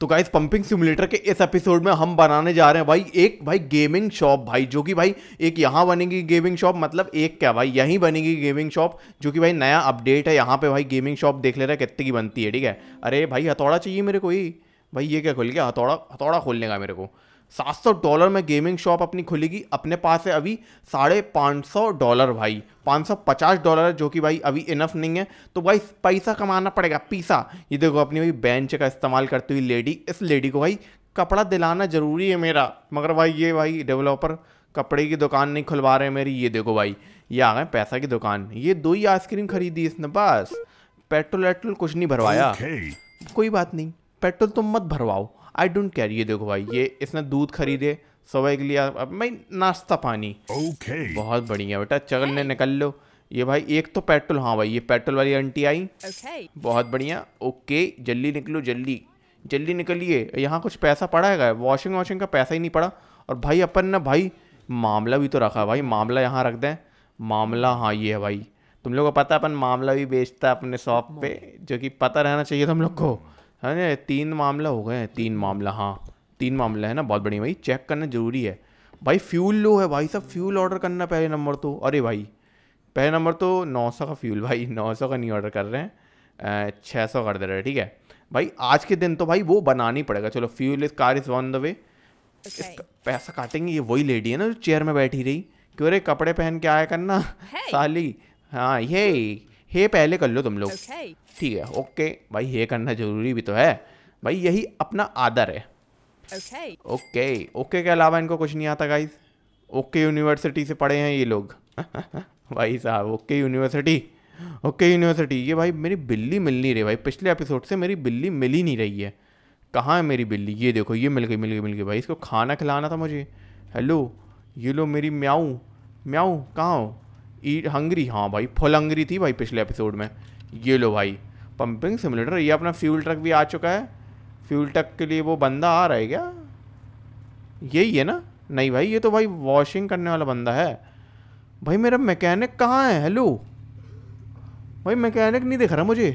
तो guys pumping simulator के इस एपिसोड में हम बनाने जा रहे हैं भाई एक भाई गेमिंग शॉप भाई जो कि भाई एक यहाँ बनेगी गेमिंग शॉप मतलब एक क्या भाई यहीं बनेगी गेमिंग शॉप जो कि भाई नया अपडेट है यहाँ पे भाई गेमिंग शॉप देख ले रहा है कितने की बनती है ठीक है अरे भाई हथौड़ा चाहिए मेरे को ही भाई ये क्या खुल गया हथौड़ा हथौड़ा खोलने का मेरे को सात सौ डॉलर में गेमिंग शॉप अपनी खुलेगी अपने पास है अभी साढ़े पाँच सौ डॉलर भाई पाँच सौ पचास डॉलर जो कि भाई अभी इनफ नहीं है तो भाई पैसा कमाना पड़ेगा पीसा ये देखो अपनी भाई बेंच का इस्तेमाल करती हुई लेडी इस लेडी को भाई कपड़ा दिलाना ज़रूरी है मेरा मगर भाई ये भाई डेवलपर कपड़े की दुकान नहीं खुलवा रहे मेरी ये देखो भाई ये आ गए पैसा की दुकान ये दो ही आइसक्रीम खरीदी इसने बस पेट्रोल वेट्रोल कुछ नहीं भरवाया okay. कोई बात नहीं पेट्रोल तुम मत भरवाओ आई डोंट केयर ये देखो भाई ये इसने दूध खरीदे सुबह के लिए अब भाई नाश्ता पानी ओके okay. बहुत बढ़िया बेटा चलने निकल लो ये भाई एक तो पेट्रोल हाँ भाई ये पेट्रोल वाली आंटी आई okay. बहुत बढ़िया ओके जल्दी निकलो जल्दी जल्दी निकलिए यहाँ कुछ पैसा पड़ा है वॉशिंग वॉशिंग का पैसा ही नहीं पड़ा और भाई अपन ने भाई मामला भी तो रखा है भाई मामला यहाँ रख दें मामला हाँ ये है भाई तुम लोग को पता है अपन मामला भी बेचता है अपने शॉप पे जो कि पता रहना चाहिए तुम लोग को अरे तीन मामला हो गए तीन मामला हाँ तीन मामला है ना बहुत बढ़िया भाई चेक करना ज़रूरी है भाई फ्यूल लो है भाई सब फ्यूल ऑर्डर करना पहले नंबर तो अरे भाई पहले नंबर तो नौ सौ का फ्यूल भाई नौ सौ का नहीं ऑर्डर कर रहे हैं छः सौ कर दे रहे हैं ठीक है भाई आज के दिन तो भाई वो बनानी पड़ेगा चलो फ्यूल इस car is one the way पैसा काटेंगे ये वही लेडी है ना जो चेयर में बैठी रही क्यों अरे कपड़े पहन के आया करना hey. साली हाँ ये हे पहले कर लो तुम लोग okay. ठीक है ओके भाई ये करना जरूरी भी तो है भाई यही अपना आदर है ओके ओके ओके के अलावा इनको कुछ नहीं आता गाइज ओके यूनिवर्सिटी से पढ़े हैं ये लोग भाई साहब ओके यूनिवर्सिटी ओके यूनिवर्सिटी ये भाई मेरी बिल्ली मिल नहीं रही भाई पिछले एपिसोड से मेरी बिल्ली मिल ही नहीं रही है कहाँ है मेरी बिल्ली ये देखो ये मिल गई मिल गई मिल गई भाई इसको खाना खिलाना था मुझे हेलो ये लो मेरी म्याऊ म्याऊ कहाँ हो ईट हंगरी हाँ भाई फुल हंगरी थी भाई पिछले एपिसोड में ये लो भाई पंपिंग सिमुलेटर ये अपना फ्यूल ट्रक भी आ चुका है फ्यूल ट्रक के लिए वो बंदा आ रहा है क्या यही है ना नहीं भाई ये तो भाई वॉशिंग करने वाला बंदा है भाई मेरा मैकेनिक कहाँ है हेलो भाई मैकेनिक नहीं दिख रहा मुझे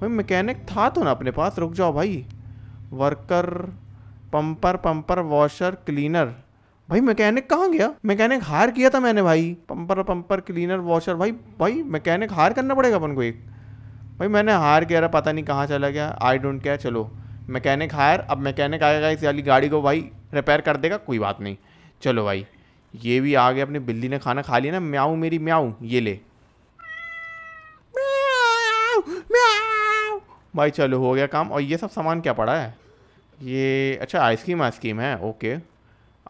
भाई मैकेनिक था तो ना अपने पास रुक जाओ भाई worker pumper pumper washer cleaner भाई मैकेनिक कहाँ गया मैकेनिक हायर किया था मैंने भाई पंपर पंपर क्लीनर वॉशर भाई भाई मैकेनिक हायर करना पड़ेगा अपन को एक भाई मैंने हायर किया रहा पता नहीं कहाँ चला गया आई डोंट केयर चलो मैकेनिक हायर अब मैकेनिक आएगा इस वाली गाड़ी को भाई रिपेयर कर देगा कोई बात नहीं चलो भाई ये भी आ गया अपनी बिल्ली ने खाना खा लिया ना म्याऊ मेरी म्याऊ ये ले भाई चलो हो गया काम और ये सब सामान क्या पड़ा है ये अच्छा आइसक्रीम आइसक्रीम है ओके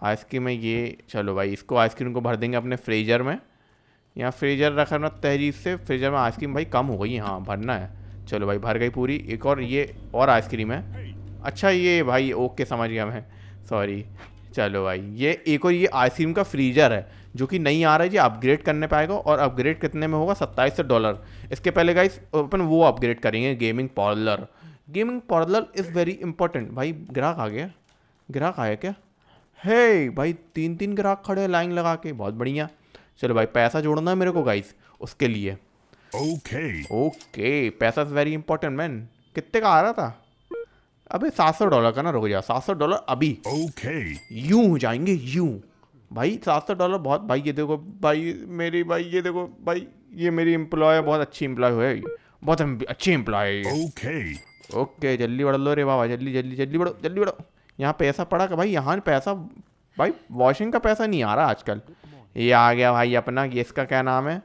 आइसक्रीम है ये चलो भाई इसको आइसक्रीम को भर देंगे अपने फ्रीजर में यहाँ फ्रीजर रखना तहरीर से फ्रीजर में आइसक्रीम भाई कम हो गई हाँ भरना है चलो भाई भर गई पूरी एक और ये और आइसक्रीम है अच्छा ये भाई ओके समझ गया मैं सॉरी चलो भाई ये एक और ये आइसक्रीम का फ्रीजर है जो कि नहीं आ रहा है ये अपग्रेड करने पाएगा और अपग्रेड कितने में होगा सत्ताईस सौ डॉलर इसके पहले इस अपन वो अपग्रेड करेंगे gaming parlour gaming parlour is very important भाई ग्राहक आ गया ग्राहक आया क्या हे भाई तीन तीन ग्राहक खड़े लाइन लगा के बहुत बढ़िया चलो भाई पैसा जोड़ना है मेरे को गाइस उसके लिए ओके ओके पैसा इज वेरी इंपॉर्टेंट मैन कितने का आ रहा था अबे सात सौ डॉलर का ना रुक जा सात सौ डॉलर अभी ओके यूं हो जाएंगे यूं भाई सात सौ डॉलर बहुत भाई ये देखो भाई मेरी भाई ये देखो भाई ये मेरी एम्प्लॉय बहुत अच्छी एम्प्लॉय है बहुत अच्छी एम्प्लॉय ओके ओके जल्दी बढ़ लो रे बाबा जल्दी जल्दी जल्दी बढ़ो जल्दी बढ़ो यहाँ पैसा पड़ा कि भाई यहाँ पैसा भाई वॉशिंग का पैसा नहीं आ रहा आजकल ये आ गया भाई अपना ये इसका क्या नाम है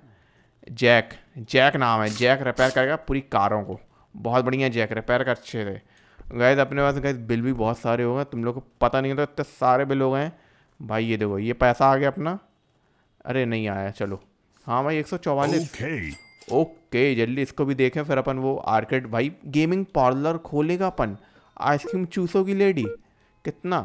जैक जैक नाम है जैक रिपेयर करेगा पूरी कारों को बहुत बढ़िया जैक रिपेयर कर अच्छे थे गए अपने पास गए बिल भी बहुत सारे हो गए तुम लोग को पता नहीं होता इतने सारे बिल हो गए हैं भाई ये देखो ये पैसा आ गया अपना अरे नहीं आया चलो हाँ भाई एक सौ चौवालीस ओके जल्दी इसको भी देखें फिर अपन वो आर्केड भाई गेमिंग पार्लर खोलेगा अपन आइसक्रीम चूसोगी लेडी कितना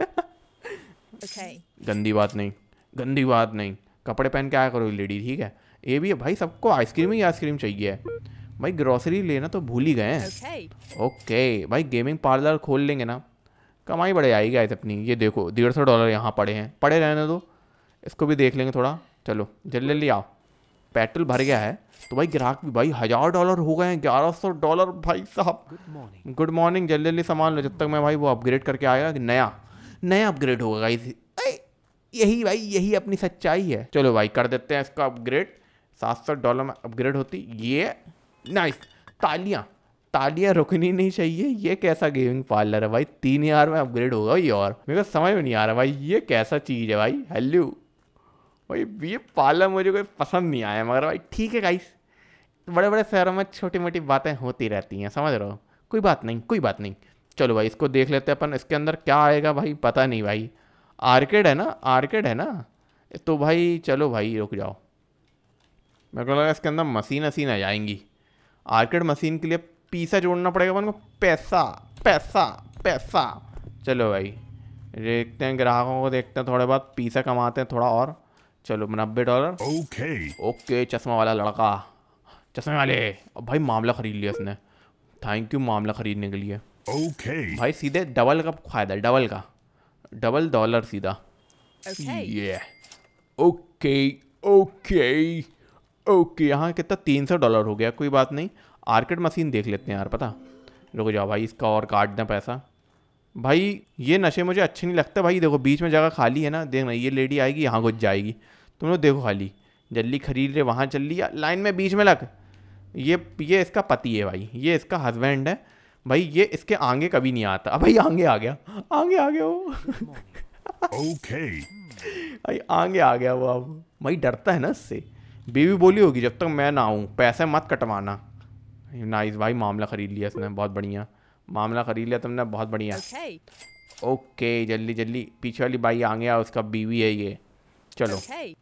okay. गंदी बात नहीं गंदी बात नहीं कपड़े पहन के आया करो लेडी ठीक है ये भी है भाई सबको आइसक्रीम ही आइसक्रीम चाहिए भाई ग्रॉसरी लेना तो भूल ही गए हैं ओके okay. okay. भाई गेमिंग पार्लर खोल लेंगे ना कमाई बड़े आई गए अपनी ये देखो डेढ़ सौ डॉलर यहाँ पड़े हैं पड़े रहने दो इसको भी देख लेंगे थोड़ा चलो जल्दी जल्दी आओ पेट्रोल भर गया है तो भाई ग्राहक भी भाई हज़ार डॉलर हो गए हैं ग्यारह सौ डॉलर भाई साहब गुड मॉर्निंग जल्दी जल्दी सामान लो जब तक मैं भाई वो अपग्रेड करके आया कि नया नया अपग्रेड होगा गाइस यही भाई यही अपनी सच्चाई है चलो भाई कर देते हैं इसका अपग्रेड सात सौ डॉलर में अपग्रेड होती ये नाइस तालियाँ तालियाँ रुकनी नहीं चाहिए ये कैसा गेमिंग पार्लर है भाई तीन यार में अपग्रेड होगा ये और मेरे को समझ में नहीं आ रहा भाई ये कैसा चीज़ है भाई हेल्यू भाई ये पार्लर मुझे कोई पसंद नहीं आया मगर भाई ठीक है गाइस बड़े बड़े शहरों में छोटी मोटी बातें होती रहती हैं समझ रहे हो कोई बात नहीं कोई बात नहीं चलो भाई इसको देख लेते हैं अपन इसके अंदर क्या आएगा भाई पता नहीं भाई आर्केड है ना आर्केड है ना तो भाई चलो भाई रुक जाओ मेरे को लगा इसके अंदर मशीन वसीन आ जाएंगी आर्केड मशीन के लिए पीसा जोड़ना पड़ेगा अपन को पैसा पैसा पैसा चलो भाई देखते हैं ग्राहकों को देखते हैं थोड़े बहुत पीसा कमाते हैं थोड़ा और चलो नब्बे डॉलर ओके ओके चश्मा वाला लड़का चश्मे वाले भाई मामला ख़रीद लिया उसने थैंक यू मामला ख़रीदने के लिए ओके भाई सीधे डबल का फ़ायदा डबल का डबल डॉलर सीधा ये ओके ओके ओके यहाँ कितना तीन सौ डॉलर हो गया कोई बात नहीं आर्केड मशीन देख लेते हैं यार पता रुक जाओ भाई इसका और काट दें पैसा भाई ये नशे मुझे अच्छे नहीं लगता भाई देखो बीच में जगह खाली है ना देख देखना ये लेडी आएगी यहाँ घुस जाएगी तुम लोग देखो खाली जल्दी खरीद रहे वहाँ चल लिया लाइन में बीच में लग ये ये इसका पति है भाई ये इसका हस्बैंड है भाई ये इसके आगे कभी नहीं आता अब भाई आगे आ गया आगे आ गया वो ओके भाई आगे आ गया वो अब भाई डरता है ना इससे बीवी बोली होगी जब तक मैं ना आऊँ पैसे मत कटवाना नाइस भाई मामला ख़रीद लिया इसने बहुत बढ़िया मामला खरीद लिया तुमने बहुत बढ़िया okay. ओके जल्दी जल्दी पीछे वाली बाई आ गया उसका बीवी है ये चलो okay.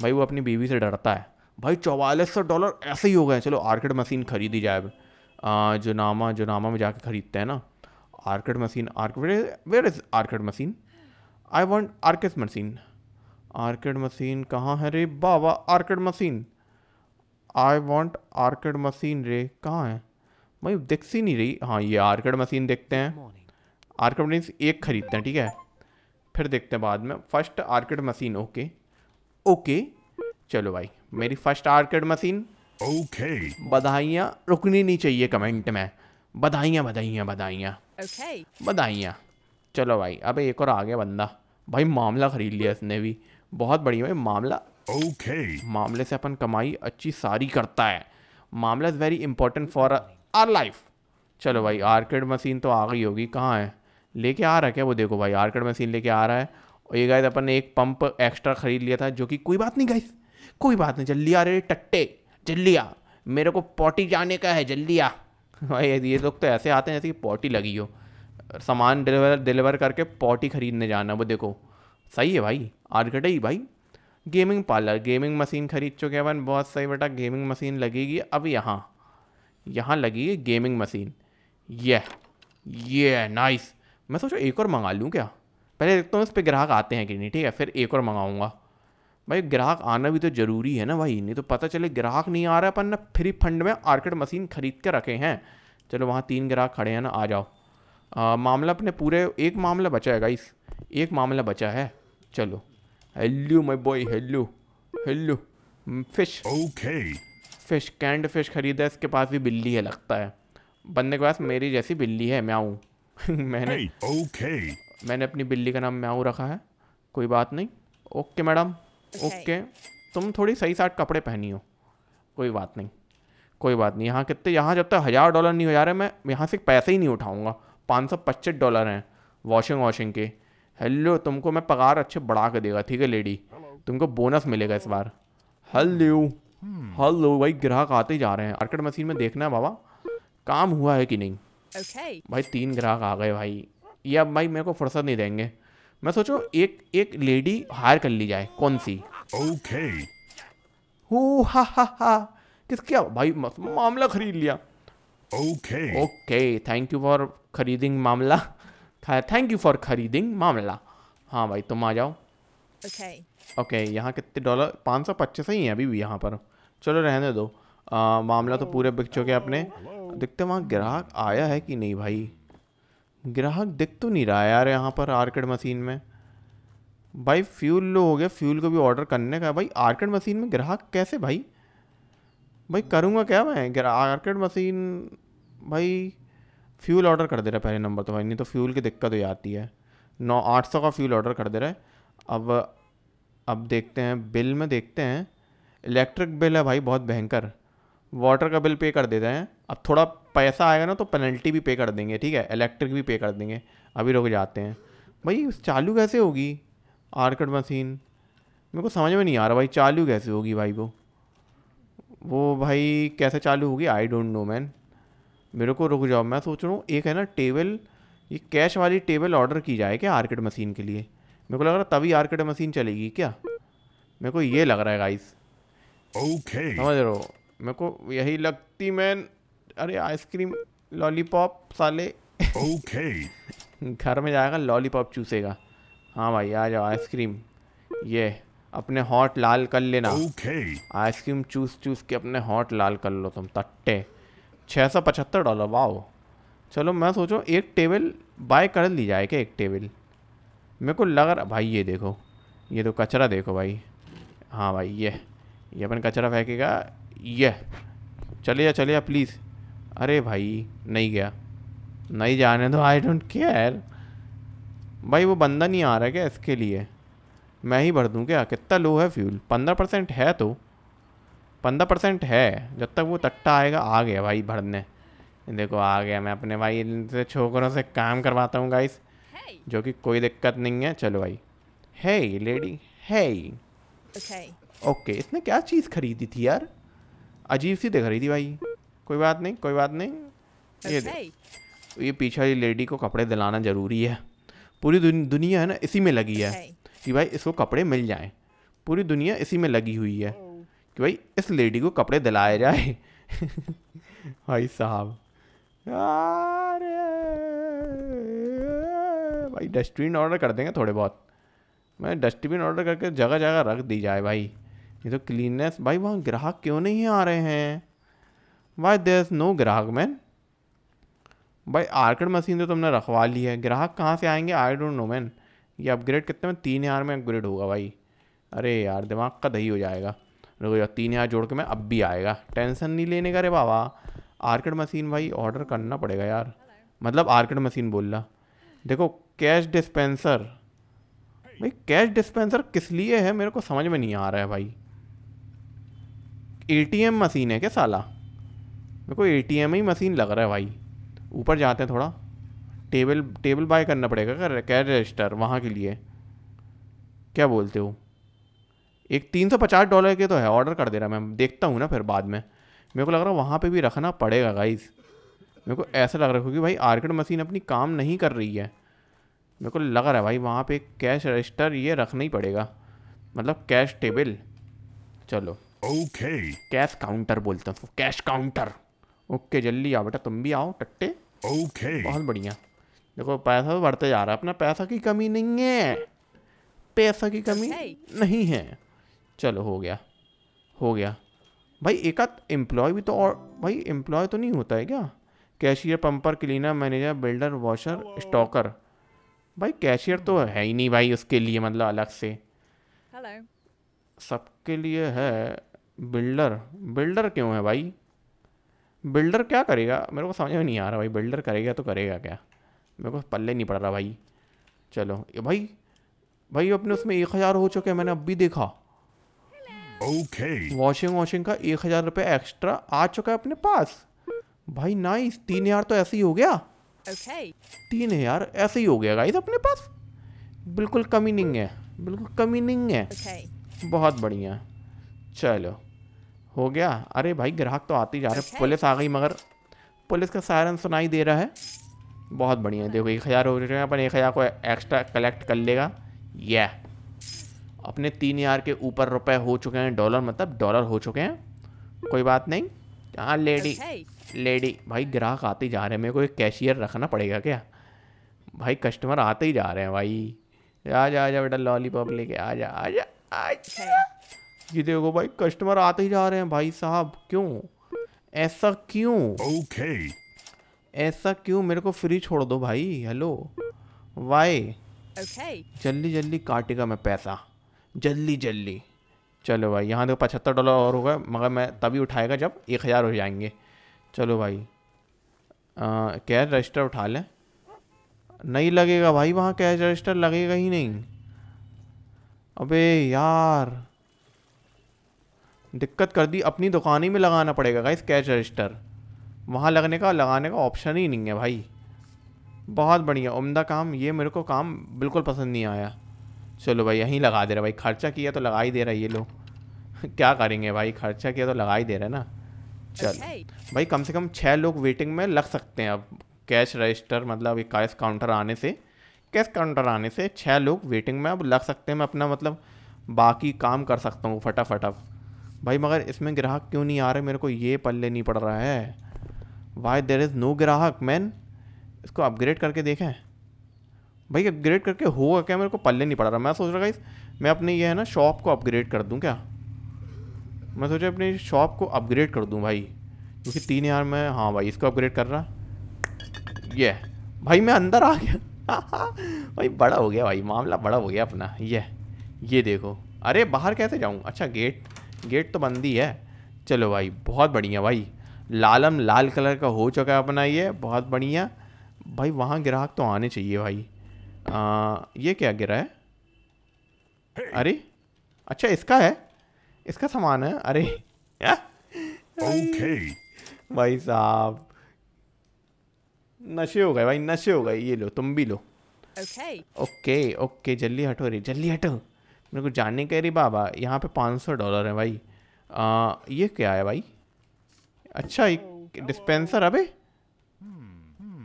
भाई वो अपनी बीवी से डरता है भाई चौवालीस सौ डॉलर ऐसे ही हो गए चलो आर्केड मशीन खरीदी जाए अब जो नामा में जाके खरीदते हैं ना arcade machine arcade where is arcade machine I want arcade machine arcade machine कहाँ है रे बाबा arcade machine I want arcade machine रे कहाँ है भाई दिख सी नहीं रही हाँ ये आर्कड मशीन देखते हैं आर्कड मशीन एक खरीदते हैं ठीक है फिर देखते हैं बाद में first arcade machine okay okay चलो भाई मेरी फर्स्ट आर्कड मशीन ओके बधाइयाँ रुकनी नहीं चाहिए कमेंट में बधाइयाँ बधाइयाँ बधाइयाँ बधाइयाँ चलो भाई अब एक और आ गया बंदा भाई मामला खरीद लिया इसने भी बहुत बढ़िया भाई मामला ओके मामले से अपन कमाई अच्छी सारी करता है मामला is very important for our life चलो भाई आर्केड मशीन तो आ गई होगी कहाँ है लेके आ रहा है क्या वो देखो भाई आर्केड मशीन लेके आ रहा है और ये गाइस अपन ने एक पंप एक्स्ट्रा ख़रीद लिया था जो कि कोई बात नहीं गाइस कोई बात नहीं जल्दी आ रहे टट्टे जल्दी आ मेरे को पॉटी जाने का है जल्दी आ भाई ये लोग तो ऐसे आते हैं जैसे कि पॉटी लगी हो सामान डिलीवर डिलीवर करके पॉटी खरीदने जाना वो देखो सही है भाई आर्केड ही भाई गेमिंग पार्लर गेमिंग मशीन खरीद चुके हैं अपन बहुत सही बेटा गेमिंग मशीन लगेगी अब यहाँ यहाँ लगी है गेमिंग मशीन ये ये नाइस मैं सोचो एक और मंगा लूँ क्या पहले देखता तो हूँ इस पर ग्राहक आते हैं कि नहीं ठीक है फिर एक और मंगाऊँगा भाई ग्राहक आना भी तो ज़रूरी है ना भाई नहीं तो पता चले ग्राहक नहीं आ रहा अपन ना फ्री फंड में आर्केड मशीन खरीद के रखे हैं चलो वहाँ तीन ग्राहक खड़े हैं ना आ जाओ आ, मामला अपने पूरे एक मामला बचा है गाइस एक मामला बचा है चलो hello my boy hello hello fish okay okay. Fish canned fish ख़रीदा इसके पास भी बिल्ली है लगता है बंदे के पास मेरी जैसी बिल्ली है म्याऊ मैंने hey, okay. मैंने अपनी बिल्ली का नाम म्याऊ रखा है कोई बात नहीं ओके मैडम ओके तुम थोड़ी सही साठ कपड़े पहनी हो कोई बात नहीं कोई बात नहीं यहाँ कितने यहाँ जब तक हज़ार डॉलर नहीं हो जा रहे मैं यहाँ से पैसे ही नहीं उठाऊँगा पाँच सौ पच्चीस डॉलर हैं वॉशिंग वॉशिंग के हेलो तुमको मैं पगार अच्छे बढ़ा के देगा ठीक है लेडी तुमको बोनस मिलेगा इस बार हेलो हल हम्म। लो भाई ग्राहक आते जा रहे हैं मार्केट मशीन में देखना है बाबा काम हुआ है कि नहीं okay. भाई तीन ग्राहक आ गए भाई ये अब भाई मेरे को फुर्सत नहीं देंगे मैं सोचो एक एक लेडी हायर कर ली जाए कौन सी ओके okay. हा हा हा किसके भाई मामला खरीद लिया okay okay thank you for खरीदिंग मामला थैंक यू फॉर खरीदिंग मामला हाँ भाई तुम आ जाओ ओके okay. ओके okay, यहाँ कितने डॉलर पाँच सौ पच्चीस ही हैं अभी भी यहाँ पर चलो रहने दो आ, मामला तो पूरे बिक चुके अपने देखते वहाँ ग्राहक आया है कि नहीं भाई ग्राहक दिख तो नहीं रहा है यार यहाँ पर आर्किड मशीन में भाई फ्यूल लो हो गया फ्यूल को भी ऑर्डर करने का भाई आर्किड मशीन में ग्राहक कैसे भाई भाई करूँगा क्या मैं आर्किड मशीन भाई फ्यूल ऑर्डर कर दे रहा है पहले नंबर तो भाई नहीं तो फ्यूल की दिक्कत हो जाती है नौ आठ सौ का फ्यूल ऑर्डर कर दे रहा है अब अब देखते हैं बिल में देखते हैं इलेक्ट्रिक बिल है भाई बहुत भयंकर वाटर का बिल पे कर देते हैं अब थोड़ा पैसा आएगा ना तो पेनल्टी भी पे कर देंगे ठीक है इलेक्ट्रिक भी पे कर देंगे अभी रुक जाते हैं भाई चालू कैसे होगी आर्कड मशीन मेरे को समझ में नहीं आ रहा भाई चालू कैसे होगी भाई वो वो भाई कैसे चालू होगी आई डोंट नो मैन मेरे को रुक जाओ मैं सोच रहा हूँ एक है ना टेबल ये कैश वाली टेबल ऑर्डर की जाए क्या आर्किड मशीन के लिए मेरे को लग रहा तभी आर्किड मशीन चलेगी क्या मेरे को ये लग रहा है गाइस okay. समझ रहे हो मेरे को यही लगती मैन अरे आइसक्रीम लॉलीपॉप साले ओके घर में जाएगा लॉलीपॉप चूसेगा हाँ भाई आ जाओ आइसक्रीम ये अपने हॉट लाल कर लेना आइसक्रीम चूस चूस के अपने हॉट लाल कर लो तुम तट्टे छः सौ पचहत्तर डॉलर वाओ चलो मैं सोचो एक टेबल बाय कर ली जाए क्या एक टेबल मेरे को लग रहा भाई ये देखो ये तो कचरा देखो भाई हाँ भाई ये ये अपन कचरा फेंकेगा ये चले जा चले जा प्लीज़ अरे भाई नहीं गया नहीं जाने दो आई डोंट केयर भाई वो बंदा नहीं आ रहा क्या इसके लिए मैं ही भर दूँ क्या कितना लो है फ्यूल पंद्रह परसेंट है तो पंद्रह परसेंट है जब तक वो तट्टा आएगा आ गया भाई भरने देखो आ गया मैं अपने भाई इनसे छोकरों से काम करवाता हूँ गाइस जो कि कोई दिक्कत नहीं है चलो भाई है लेडी है ओके इसने क्या चीज़ खरीदी थी यार अजीब सी दिख रही थी भाई कोई बात नहीं कोई बात नहीं ये देख ये पीछे वाली लेडी को कपड़े दिलाना ज़रूरी है पूरी दुन, दुनिया है ना इसी में लगी है कि भाई इसको कपड़े मिल जाएँ पूरी दुनिया इसी में लगी हुई है कि भाई इस लेडी को कपड़े दिलाए जाए भाई साहब भाई डस्टबिन ऑर्डर कर देंगे थोड़े बहुत मैं डस्टबिन ऑर्डर करके जगह जगह रख दी जाए भाई ये तो क्लीननेस भाई वहाँ ग्राहक क्यों नहीं आ रहे हैं भाई देर इज़ नो ग्राहक मैन भाई आर्कड मशीन तो तुमने रखवा ली है ग्राहक कहाँ से आएंगे आई डोंट नो मैन ये अपग्रेड कितने में तीन हज़ार में अपग्रेड होगा भाई अरे यार दिमाग का दही हो जाएगा रुको यार तीन हज़ार जोड़ के मैं अब भी आएगा टेंशन नहीं लेने का रे बाबा आर्कड मशीन भाई ऑर्डर करना पड़ेगा यार मतलब आर्कड मशीन बोल रहा देखो कैश डिस्पेंसर भाई कैश डिस्पेंसर किस लिए है मेरे को समझ में नहीं आ रहा है भाई ए मशीन है क्या साला मेरे को ए ही मशीन लग रहा है भाई ऊपर जाते हैं थोड़ा टेबल टेबल बाय करना पड़ेगा क्या कैश रजिस्टर वहाँ के लिए क्या बोलते हो एक तीन सौ पचास डॉलर के तो है ऑर्डर कर दे रहा मैं देखता हूँ ना फिर बाद में मेरे को लग रहा है वहाँ पे भी रखना पड़ेगा गाइस मेरे को ऐसा लग रहा है क्योंकि भाई आर्किड मशीन अपनी काम नहीं कर रही है मेरे को लग रहा है भाई वहाँ पे कैश रजिस्टर ये रखना ही पड़ेगा मतलब कैश टेबल चलो ओके कैश काउंटर बोलते हैं कैश काउंटर ओके जल्दी आओ बेटा तुम भी आओ टट्टे ओके बहुत बढ़िया देखो पैसा तो बढ़ते जा रहा है अपना पैसा की कमी नहीं है पैसा की कमी नहीं है चलो हो गया हो गया भाई एक आध एम्प्लॉय भी तो और भाई एम्प्लॉय तो नहीं होता है क्या cashier pumper cleaner manager builder washer stocker भाई कैशियर तो है ही नहीं भाई उसके लिए मतलब अलग से सबके लिए है बिल्डर बिल्डर क्यों है भाई बिल्डर क्या करेगा मेरे को समझ में नहीं आ रहा भाई बिल्डर करेगा तो करेगा क्या मेरे को पल्ले नहीं पड़ रहा भाई चलो ये भाई भाई अपने उसमें एक हज़ार हो चुके हैं मैंने अब भी देखा ओके वॉशिंग वॉशिंग का एक हज़ार रुपये एक्स्ट्रा आ चुका है अपने पास भाई नाइस तीन हज़ार तो ऐसे ही हो गया okay. तीन हज़ार ऐसे ही हो गया गाइस अपने पास बिल्कुल कमी नहीं है बिल्कुल कमी नहीं है okay. बहुत बढ़िया चलो हो गया अरे भाई ग्राहक तो आते ही जा रहे okay. अच्छा पुलिस आ गई मगर पुलिस का सायरन सुनाई दे रहा है बहुत बढ़िया देखो एक हज़ार हो रहे हैं अपन एक हज़ार को एक्स्ट्रा कलेक्ट कर लेगा यह अपने तीन हज़ार के ऊपर रुपए हो चुके हैं डॉलर मतलब डॉलर हो चुके हैं कोई बात नहीं हाँ लेडी लेडी अच्छा भाई ग्राहक आते ही जा रहे हैं मेरे को एक कैशियर रखना पड़ेगा क्या भाई कस्टमर आते ही जा रहे हैं भाई आ जा आ जा बेटा लॉलीपॉप लेके आ जा आ जा आ जा अच्छा ये देखो भाई कस्टमर आते ही जा रहे हैं भाई साहब क्यों ऐसा क्यों ओके okay. ऐसा क्यों मेरे को फ्री छोड़ दो भाई हेलो वाई जल्दी जल्दी काटेगा मैं पैसा जल्दी जल्दी चलो भाई यहाँ देखो पचहत्तर डॉलर और होगा मगर मैं तभी उठाएगा जब एक हज़ार हो जाएंगे चलो भाई कैश रजिस्टर उठा लें नहीं लगेगा भाई वहाँ कैश रजिस्टर लगेगा ही नहीं अबे यार दिक्कत कर दी अपनी दुकान ही में लगाना पड़ेगा गाइस कैश रजिस्टर वहाँ लगने का लगाने का ऑप्शन ही नहीं है भाई बहुत बढ़िया उम्दा काम ये मेरे को काम बिल्कुल पसंद नहीं आया चलो भाई यहीं लगा दे रहा भाई खर्चा किया तो लगा ही दे रहा है ये लोग क्या करेंगे भाई खर्चा किया तो लगा ही दे रहा ना चल भाई कम से कम छः लोग वेटिंग में लग सकते हैं अब कैश रजिस्टर मतलब ये कैश काउंटर आने से कैश काउंटर आने से छः लोग वेटिंग में अब लग सकते हैं मैं अपना मतलब बाकी काम कर सकता हूँ फटाफट अब भाई मगर इसमें ग्राहक क्यों नहीं आ रहे मेरे को ये पल्ले नहीं पड़ रहा है वाई देर इज़ नो ग्राहक मैन इसको अपग्रेड करके देखें भाई अपग्रेड करके होगा क्या मेरे को पल्ले नहीं पड़ रहा मैं सोच रहा इस मैं अपने ये है ना शॉप को अपग्रेड कर दूँ क्या मैं सोचा अपनी शॉप को अपग्रेड कर दूँ भाई क्योंकि तीन यार में हाँ भाई इसको अपग्रेड कर रहा ये भाई मैं अंदर आ गया भाई बड़ा हो गया भाई मामला बड़ा हो गया अपना ये ये देखो अरे बाहर कैसे जाऊँ अच्छा गेट गेट तो बंद ही है चलो भाई बहुत बढ़िया भाई लालम लाल कलर का हो चुका है अपना ये बहुत बढ़िया भाई वहाँ ग्राहक तो आने चाहिए भाई आ, ये क्या गिरा है अरे अच्छा इसका है इसका सामान है अरे ओके भाई साहब नशे हो गए भाई नशे हो गए ये लो तुम भी लो ओके ओके ओके जल्दी हटो रे जल्दी हटो मेरे को जानने के अरे बाबा यहाँ पे 500 डॉलर है भाई आ, ये क्या है भाई अच्छा एक डिस्पेंसर oh. अबे hmm,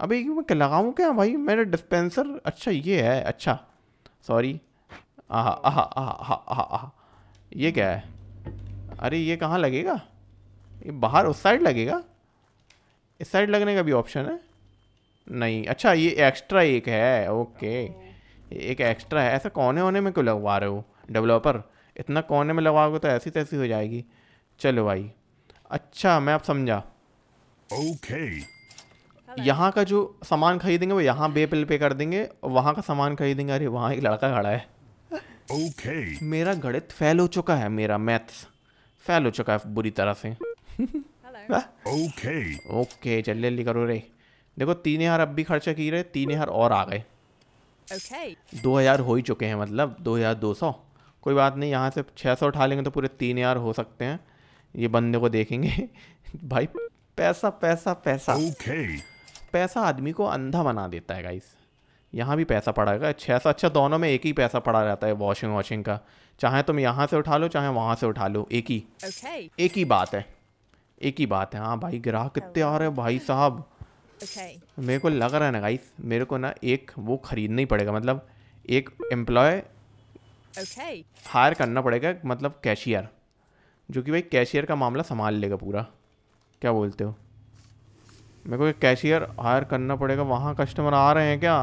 अबे hmm. मैं लगाऊँ क्या भाई मेरा डिस्पेंसर अच्छा ये है अच्छा सॉरी आह आह ये क्या है अरे ये कहाँ लगेगा ये बाहर उस साइड लगेगा इस साइड लगने का भी ऑप्शन है नहीं अच्छा ये एक्स्ट्रा एक है ओके oh. एक एक्स्ट्रा है ऐसा कोने होने में क्यों लगवा रहे हो डेवलपर इतना कोने में लगाओगे तो ऐसी तैसी हो जाएगी चलो भाई अच्छा मैं अब समझा ओके यहाँ का जो सामान खरीदेंगे वो यहाँ बे बिल पे कर देंगे और वहाँ का सामान खरीदेंगे अरे वहाँ एक लड़का खड़ा है ओके मेरा गणित फेल हो चुका है मेरा मैथ्स फेल हो चुका है बुरी तरह से ओके ओके जल्दी जल्दी करो रे देखो तीन हज़ार अब भी खर्चा की रहे तीन हज़ार और आ गए दो हज़ार हो ही चुके हैं मतलब दो हज़ार दो सौ कोई बात नहीं यहाँ से छः सौ उठा लेंगे तो पूरे तीन हज़ार हो सकते हैं ये बंदे को देखेंगे भाई पैसा पैसा पैसा okay. पैसा आदमी को अंधा बना देता है गाइस यहाँ भी पैसा पड़ा है छः सौ अच्छा दोनों में एक ही पैसा पड़ा रहता है वॉशिंग वॉशिंग का चाहे तुम यहाँ से उठा लो चाहे वहाँ से उठा लो एक ही okay. एक ही बात है एक ही बात है हाँ भाई ग्राहक कितने आ रहे हैं भाई साहब okay. मेरे को लग रहा है ना गाइस मेरे को ना एक वो खरीदना ही पड़ेगा मतलब एक एम्प्लॉय okay. हायर करना पड़ेगा मतलब कैशियर जो कि भाई कैशियर का मामला संभाल लेगा पूरा क्या बोलते हो मेरे को एक कैशियर हायर करना पड़ेगा वहाँ कस्टमर आ रहे हैं क्या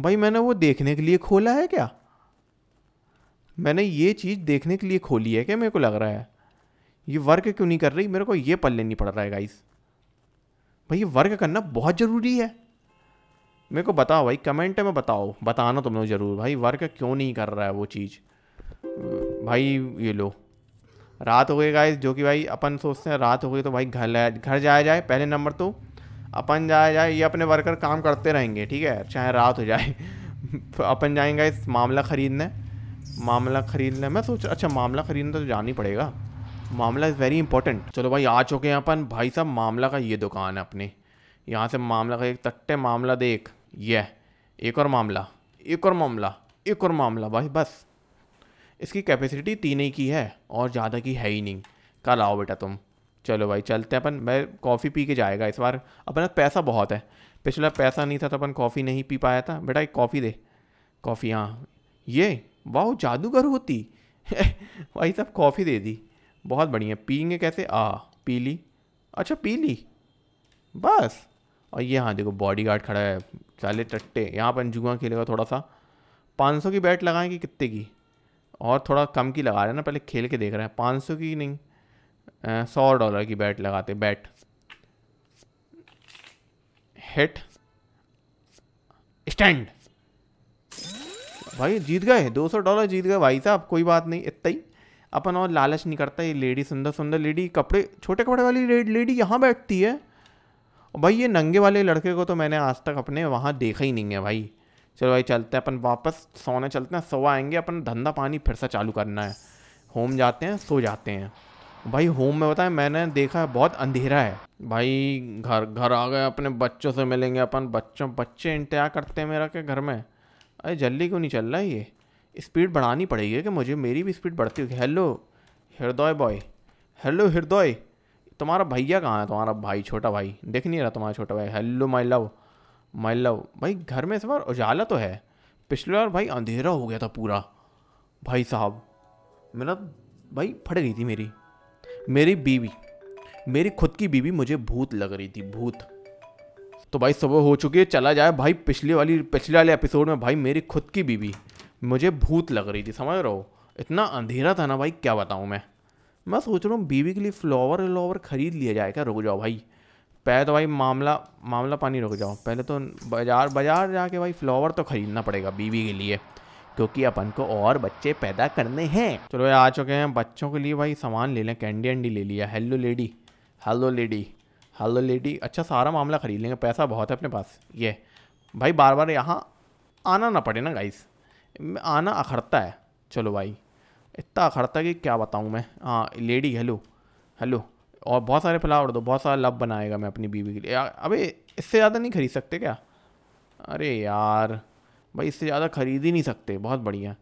भाई मैंने वो देखने के लिए खोला है क्या मैंने ये चीज़ देखने के लिए खोली है क्या मेरे को लग रहा है ये वर्क क्यों नहीं कर रही मेरे को ये पल्ले नहीं पड़ रहा है गाइस भाई ये वर्क करना बहुत ज़रूरी है मेरे को बताओ भाई कमेंट में बताओ बताना तुम लोग ज़रूर भाई वर्क क्यों नहीं कर रहा है वो चीज़ भाई ये लो रात हो गई गाइस जो कि भाई अपन सोचते हैं रात हो गई तो भाई घर घर जाया जाए पहले नंबर तो अपन जाया जाए ये अपने वर्कर काम करते रहेंगे ठीक है चाहे रात हो जाए अपन जाएंगे इस मामला ख़रीदने मामला ख़रीदने मैं सोच अच्छा मामला ख़रीदने तो जाना ही पड़ेगा मामला इज़ वेरी इंपॉर्टेंट चलो भाई आ चुके हैं अपन भाई साहब मामला का ये दुकान है अपने यहाँ से मामला का एक तट्टे मामला देख ये एक और मामला एक और मामला एक और मामला भाई बस इसकी कैपेसिटी तीन ही की है और ज़्यादा की है ही नहीं कल आओ बेटा तुम चलो भाई चलते हैं अपन मैं कॉफ़ी पी के जाएगा इस बार अपना पैसा बहुत है पिछला पैसा नहीं था तो अपन कॉफ़ी नहीं पी पाया था बेटा एक कॉफ़ी दे कॉफ़ी हाँ ये वाह जादूगर होती भाई साहब कॉफ़ी दे दी बहुत बढ़िया पीएंगे कैसे आ पी ली अच्छा पी ली बस और ये हाँ देखो बॉडी गार्ड खड़ा है चाले टट्टे यहाँ पर जुआ खेलेगा थोड़ा सा पाँच सौ की बैट लगाएं कि कितने की और थोड़ा कम की लगा रहे हैं ना पहले खेल के देख रहे हैं पाँच सौ की नहीं सौ डॉलर की बैट लगाते बैट हेट स्टैंड भाई जीत गए 200 डॉलर जीत गए भाई साहब कोई बात नहीं इतना ही अपन और लालच नहीं करता ये लेडी सुंदर सुंदर लेडी कपड़े छोटे कपड़े वाली लेडी यहाँ बैठती है और भाई ये नंगे वाले लड़के को तो मैंने आज तक अपने वहाँ देखा ही नहीं है भाई चलो भाई चलते हैं अपन वापस सोने चलते हैं सो आएंगे अपन धंधा पानी फिर से चालू करना है होम जाते हैं सो जाते हैं भाई होम में बताएं मैंने देखा है बहुत अंधेरा है भाई घर घर आ गए अपने बच्चों से मिलेंगे अपन बच्चों बच्चे इंतजार करते हैं मेरा के घर में अरे जल्दी क्यों नहीं चल रहा है ये स्पीड बढ़ानी पड़ेगी कि मुझे मेरी भी स्पीड बढ़ती होगी हेलो हृदय बॉय हेलो हृदय तुम्हारा भैया कहाँ है तुम्हारा भाई छोटा भाई देख नहीं रहा तुम्हारा छोटा भाई hello my love my love भाई घर में इस बार उजाला तो है पिछले बार भाई अंधेरा हो गया था पूरा भाई साहब मेरा भाई फट गई थी मेरी मेरी बीवी मेरी खुद की बीवी मुझे भूत लग रही थी भूत तो भाई सुबह हो चुकी है चला जाए भाई पिछले वाली पिछले वाले एपिसोड में भाई मेरी खुद की बीवी मुझे भूत लग रही थी समझ रहे हो इतना अंधेरा था ना भाई क्या बताऊँ मैं मैं सोच रहा हूँ बीवी के लिए फ्लावर व्लावर ख़रीद लिया जाए क्या रुक जाओ भाई पहले तो भाई मामला मामला पानी रुक जाओ पहले तो बाज़ार बाज़ार जाके भाई फ्लावर तो ख़रीदना पड़ेगा बीवी के लिए क्योंकि अपन को और बच्चे पैदा करने हैं चलो भाई आ चुके हैं बच्चों के लिए भाई सामान ले लें कैंडी एंडी ले लिया hello lady hello lady hello lady अच्छा सारा मामला ख़रीद लेंगे पैसा बहुत है अपने पास ये भाई बार बार यहाँ आना ना पड़े ना गाइस आना अखड़ता है चलो भाई इतना अखड़ता कि क्या बताऊँ मैं हाँ लेडी हेलो हेलो और बहुत सारे फ्लावर दो बहुत सारा लव बनाएगा मैं अपनी बीवी के लिए अबे इससे ज़्यादा नहीं खरीद सकते क्या अरे यार भाई इससे ज़्यादा खरीद ही नहीं सकते बहुत बढ़िया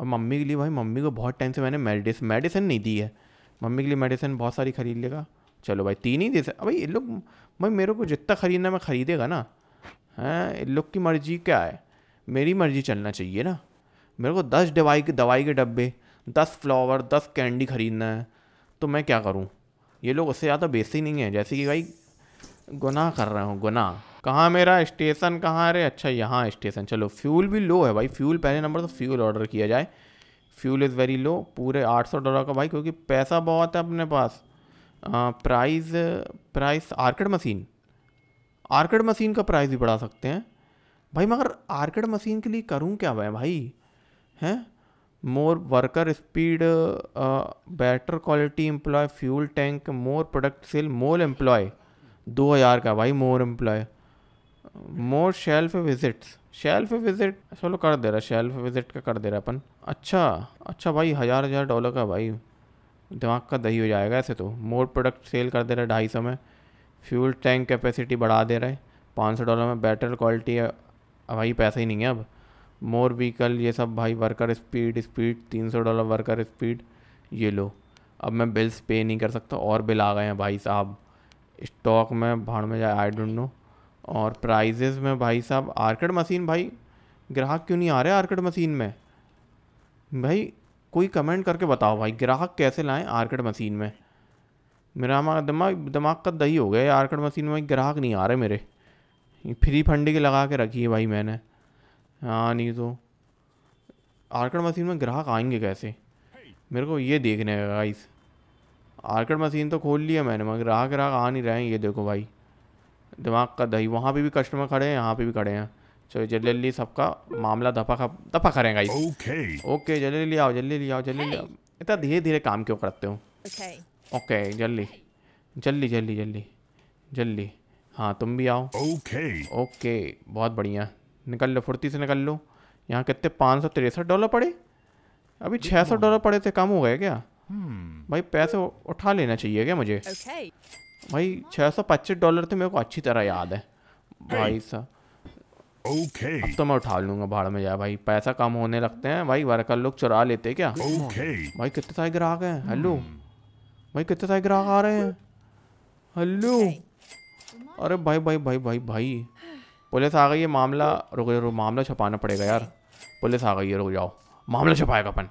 और मम्मी के लिए भाई मम्मी को बहुत टाइम से मैंने मेडिस मेडिसिन नहीं दी है मम्मी के लिए मेडिसिन बहुत सारी खरीद लेगा चलो भाई तीन ही दे सकते भाई इन लोग भाई मेरे को जितना खरीदना मैं ख़रीदेगा ना हैं इन लोग की मर्जी क्या है मेरी मर्जी चलना चाहिए ना मेरे को दस दवाई के दवाई के डब्बे दस फ्लावर दस कैंडी ख़रीदना है तो मैं क्या करूँ ये लोग उससे ज़्यादा बेसी नहीं है जैसे कि भाई गुनाह कर रहा हूँ गुनाह कहाँ मेरा स्टेशन कहाँ अरे अच्छा यहाँ स्टेशन चलो फ्यूल भी लो है भाई फ्यूल पहले नंबर तो फ्यूल ऑर्डर किया जाए फ्यूल इज़ वेरी लो पूरे आठ सौ डॉलर का भाई क्योंकि पैसा बहुत है अपने पास price price arcade machine arcade machine का प्राइस भी बढ़ा सकते हैं भाई मगर आर्किड मशीन के लिए करूँ क्या मैं भाई हैं more worker speed better quality employ fuel tank more product sale more employ दो हज़ार का भाई more employ more shelf visits shelf visit चलो कर दे रहा शेल्फ विजिट का कर दे रहा अपन अच्छा अच्छा भाई हज़ार हज़ार डॉलर का भाई दिमाग का दही हो जाएगा ऐसे तो मोर प्रोडक्ट सेल कर दे रहा है ढाई सौ में फ्यूल टैंक कैपेसिटी बढ़ा दे रहा है पाँच सौ डॉलर में बेटर क्वालिटी भाई पैसा ही नहीं है अब मोर व्हीकल ये सब भाई वर्कर स्पीड स्पीड तीन सौ डॉलर वर्कर स्पीड ये लो अब मैं बिल्स पे नहीं कर सकता और बिल आ गए हैं भाई साहब स्टॉक में भाड़ में जाए आई डोंट नो और प्राइजेज़ में भाई साहब आर्कड मशीन भाई ग्राहक क्यों नहीं आ रहे आर्कड मशीन में भाई कोई कमेंट करके बताओ भाई ग्राहक कैसे लाएं आर्कड मशीन में मेरा हमारा दिमाग दिमाग का दही हो गया आर्कड मशीन में ग्राहक नहीं आ रहे मेरे फ्री फंडिंग लगा के रखी है भाई मैंने हाँ नहीं तो आर्कड़ मशीन में ग्राहक आएंगे कैसे मेरे को ये देखने का गाइस आर्कड़ मशीन तो खोल लिया मैंने मगर ग्राहक ग्राहक आ नहीं रहे हैं ये देखो भाई दिमाग का दही वहाँ पे भी कस्टमर खड़े हैं यहाँ पे भी खड़े हैं चलो जल्दी जल्दी सबका मामला दफा खप दफा करें गाइस ओके जल्दी जल्दी आओ जल्दी जल्दी आओ जल्दी जल्दी आओ इतना धीरे धीरे काम क्यों करते हो ओके जल्दी जल्दी जल्दी जल्दी जल्दी हाँ तुम भी आओ ओके ओके बहुत बढ़िया निकल लो फुर्ती से निकल लो यहाँ कितने पाँच सौ तिरसठ डॉलर पड़े अभी छः सौ डॉलर पड़े थे कम हो गए क्या hmm. भाई पैसे उठा लेना चाहिए क्या मुझे भाई छः सौ पच्चीस डॉलर थे तो मेरे को अच्छी तरह याद है भाई साहब okay. अब तो मैं उठा लूँगा भाड़ में जाए भाई पैसा कम होने लगते हैं भाई वर्कर लोग चुरा लेते क्या okay. भाई कितने सारे ग्राहक हैं हेलो hmm. भाई कितने सारे ग्राहक आ रहे हैं हेलो अरे भाई भाई भाई भाई भाई, भाई, भाई, भाई पुलिस आ गई है मामला रुक रुक मामला छुपाना पड़ेगा यार पुलिस आ गई है रुक जाओ मामला छुपाएगा अपन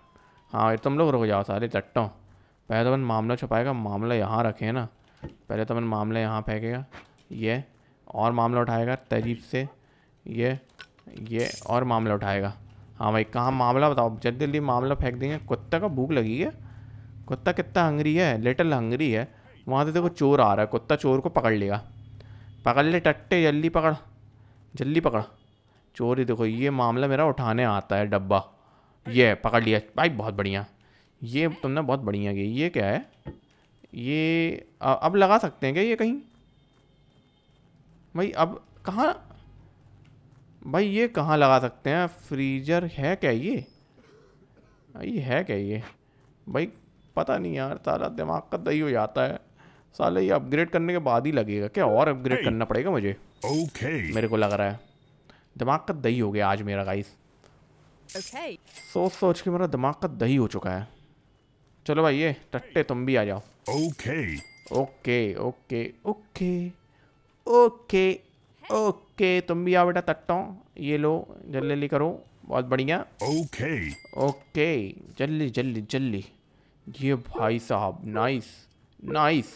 हाँ यार तुम लोग रुक जाओ सारे चट्टों पहले तो अपन मामला छुपाएगा मामला यहाँ रखे ना पहले तो अपन मामला यहाँ फेंकेगा ये और मामला उठाएगा तहजीब से ये ये और मामला उठाएगा हाँ भाई कहाँ मामला बताओ जल्दी जल्दी मामला फेंक देंगे कुत्ता का भूख लगी है कुत्ता कितना हंगरी है लिटल हंगरी है वहाँ से देखो चोर आ रहा है कुत्ता चोर को पकड़ लेगा पकड़ ले टट्टे जल्दी पकड़ जल्दी पकड़ चोरी देखो ये मामला मेरा उठाने आता है डब्बा ये पकड़ लिया भाई बहुत बढ़िया ये तुमने बहुत बढ़िया की ये क्या है ये अब लगा सकते हैं क्या ये कहीं भाई अब कहाँ भाई ये कहाँ लगा सकते हैं फ्रीजर है क्या ये ये है क्या ये भाई पता नहीं यार सारा दिमाग का दही हो जाता है साले ये अपग्रेड करने के बाद ही लगेगा क्या और अपग्रेड करना पड़ेगा मुझे okay. मेरे को लग रहा है दिमाग का दही हो गया आज मेरा गाइस okay. सोच सोच के मेरा दिमाग का दही हो चुका है चलो भाई ये टट्टे तुम भी आ जाओ okay okay okay okay okay okay तुम भी आओ बेटा टट्टो ये लो जल्दी जल्दी करो बहुत बढ़िया ओके ओके जल्दी जल्दी जल्दी ये भाई साहब नाइस नाइस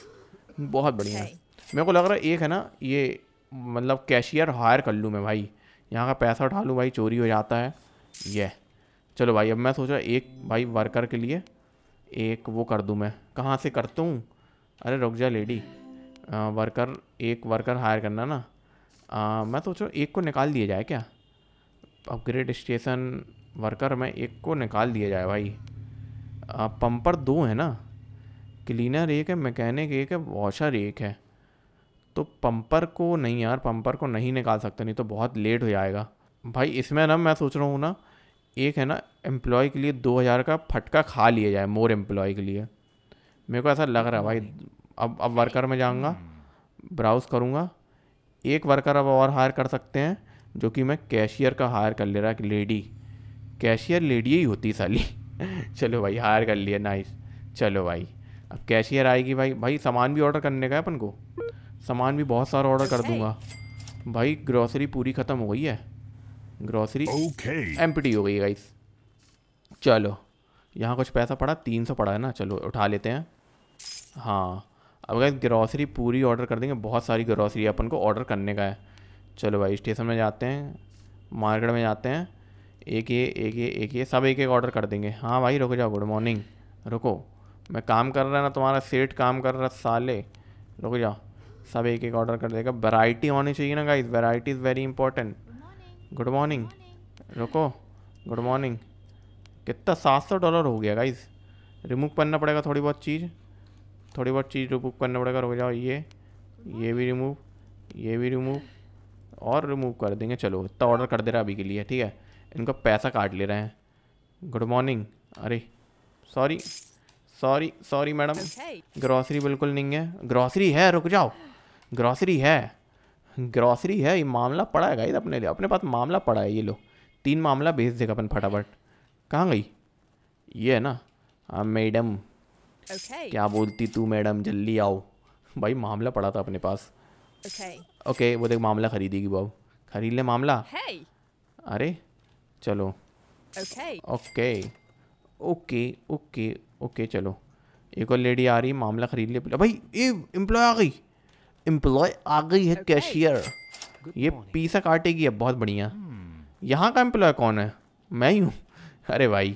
बहुत बढ़िया okay. मेरे को लग रहा है एक है ना ये मतलब कैशियर हायर कर लूँ मैं भाई यहाँ का पैसा उठा लूँ भाई चोरी हो जाता है ये चलो भाई अब मैं सोच रहा एक भाई वर्कर के लिए एक वो कर दूँ मैं कहाँ से करता हूँ अरे रुक जा लेडी वर्कर एक वर्कर हायर करना ना आ, मैं सोच रहा एक को निकाल दिया जाए क्या अपग्रेड स्टेशन वर्कर में एक को निकाल दिया जाए भाई पंपर दो है ना क्लीनर एक है मैकेनिक एक है वॉशर एक है तो पंपर को नहीं यार पंपर को नहीं निकाल सकते नहीं तो बहुत लेट हो जाएगा भाई इसमें ना मैं सोच रहा हूँ ना एक है ना एम्प्लॉय के लिए दो हज़ार का फटका खा लिया जाए मोर एम्प्लॉय के लिए मेरे को ऐसा लग रहा है भाई अब अब वर्कर में जाऊँगा ब्राउज़ करूँगा एक वर्कर अब और हायर कर सकते हैं जो कि मैं कैशियर का हायर कर ले रहा एक लेडी कैशियर लेडी ही होती साली चलो भाई हायर कर लिया नाइस चलो भाई अब कैशियर आएगी भाई भाई सामान भी ऑर्डर करने का है अपन को सामान भी बहुत सारा ऑर्डर कर दूंगा भाई ग्रॉसरी पूरी ख़त्म हो गई है ग्रॉसरी एम okay. हो गई है गाइस चलो यहाँ कुछ पैसा पड़ा तीन सौ पड़ा है ना चलो उठा लेते हैं हाँ अब गाइस ग्रॉसरी पूरी ऑर्डर कर देंगे बहुत सारी ग्रॉसरी अपन को ऑर्डर करने का है चलो भाई स्टेशन में जाते हैं मार्केट में जाते हैं एक ये एक ये एक ये सब एक एक ऑर्डर कर देंगे हाँ भाई रुको जाओ गुड मॉर्निंग रुको मैं काम कर रहा ना तुम्हारा सेठ काम कर रहा साले रुको जाओ सब एक एक ऑर्डर कर देगा वैरायटी होनी चाहिए ना guys variety is very important good morning रुको गुड मॉर्निंग कितना सात सौ डॉलर हो गया गाइस रिमूव करना पड़ेगा थोड़ी बहुत चीज़ थोड़ी बहुत चीज़ रिमूव करना पड़ेगा रुक जाओ ये ये भी रिमूव ये भी रिमूव और रिमूव कर देंगे चलो इतना ऑर्डर कर दे रहा अभी के लिए ठीक है इनका पैसा काट ले रहे हैं गुड मॉर्निंग अरे sorry sorry sorry madam grocery बिल्कुल नहीं है ग्रॉसरी है रुक जाओ ग्रॉसरी है ग्रॉसरी है ये मामला पड़ा है गाइस अपने लिए अपने पास मामला पड़ा है ये लो तीन मामला भेज देगा अपन फटाफट कहाँ गई ये है ना आ, हाँ, मैडम okay. क्या बोलती तू मैडम जल्दी आओ भाई मामला पड़ा था अपने पास ओके okay. okay, वो देख मामला खरीदेगी बाबू खरीद ले मामला hey. अरे चलो ओके ओके ओके ओके चलो एक और लेडी आ रही मामला खरीद ले भाई ये एम्प्लॉय आ गई एम्प्लॉय आ गई है कैशियर ये पीसा काटेगी अब बहुत बढ़िया hmm. यहाँ का एम्प्लॉय कौन है मैं ही हूँ अरे भाई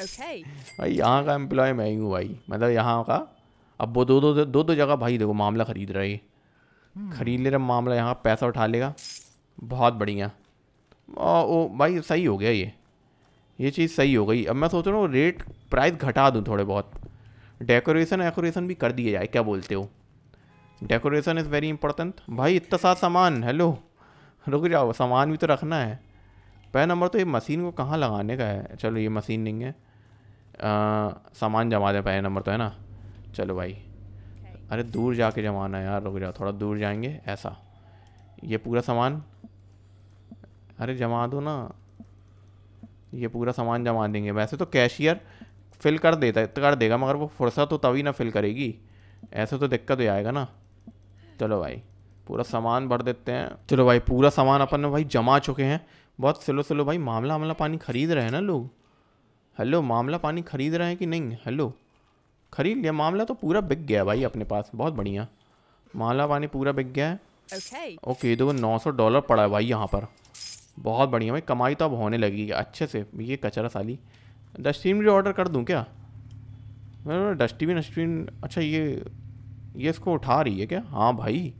भाई यहाँ का एम्प्लॉय मैं ही हूँ भाई मतलब यहाँ का अब वो दो दो दो दो, जगह भाई देखो मामला ख़रीद रहा है ये hmm. खरीद ले रहा मामला यहाँ पैसा उठा लेगा बहुत बढ़िया ओ, ओ भाई सही हो गया ये ये चीज़ सही हो गई अब मैं सोच रहा हूँ रेट प्राइस घटा दूँ थोड़े बहुत डेकोरेशन वेकोरेशन भी कर दिए जाए क्या बोलते हो डेकोरेशन इज़ वेरी इंपॉर्टेंट भाई इतना सा सामान हेलो रुक जाओ सामान भी तो रखना है पहला नंबर तो ये मशीन को कहाँ लगाने का है चलो ये मशीन नहीं है सामान जमा दे पहले नंबर तो है ना चलो भाई अरे दूर जाके जमाना है यार रुक जाओ थोड़ा दूर जाएंगे ऐसा ये पूरा सामान अरे जमा दो ना ये पूरा सामान जमा देंगे वैसे तो कैशियर फिल कर देता कर देगा मगर वो फुर्सत तो तभी ना फिल करेगी ऐसे तो दिक्कत हो जाएगा ना चलो भाई पूरा सामान भर देते हैं चलो भाई पूरा सामान अपन भाई जमा चुके हैं बहुत स्लो स्लो भाई मामला मामला पानी खरीद रहे हैं ना लोग हेलो मामला पानी खरीद रहे हैं कि नहीं हेलो खरीद लिया मामला तो पूरा बिक गया भाई अपने पास बहुत बढ़िया मामला पानी पूरा बिक गया है ओके तो वो नौ सौ डॉलर पड़ा है भाई यहाँ पर बहुत बढ़िया भाई कमाई तो अब होने लगी अच्छे से ये कचरा साली डस्टबिन भी ऑर्डर कर दूँ क्या डस्टबिन डस्टबिन अच्छा ये ये इसको उठा रही है क्या हाँ भाई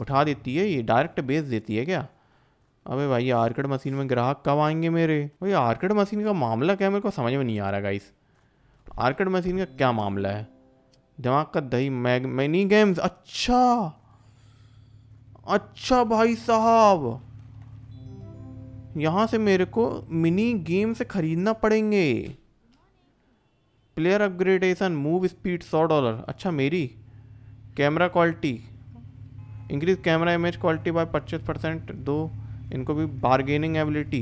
उठा देती है ये डायरेक्ट बेच देती है क्या अबे भाई आर्कड मशीन में ग्राहक कब आएंगे मेरे भाई आर्कड मशीन का मामला क्या मेरे को समझ में नहीं आ रहा गाइस आर्कड मशीन का क्या मामला है दिमाग का दही मैग मैनी गेम्स अच्छा अच्छा भाई साहब यहाँ से मेरे को मिनी गेम से ख़रीदना पड़ेंगे प्लेयर अपग्रेडेशन मूव स्पीड सौ डॉलर अच्छा मेरी camera quality increase camera image quality by पच्चीस परसेंट दो इनको भी बारगेनिंग एबिलिटी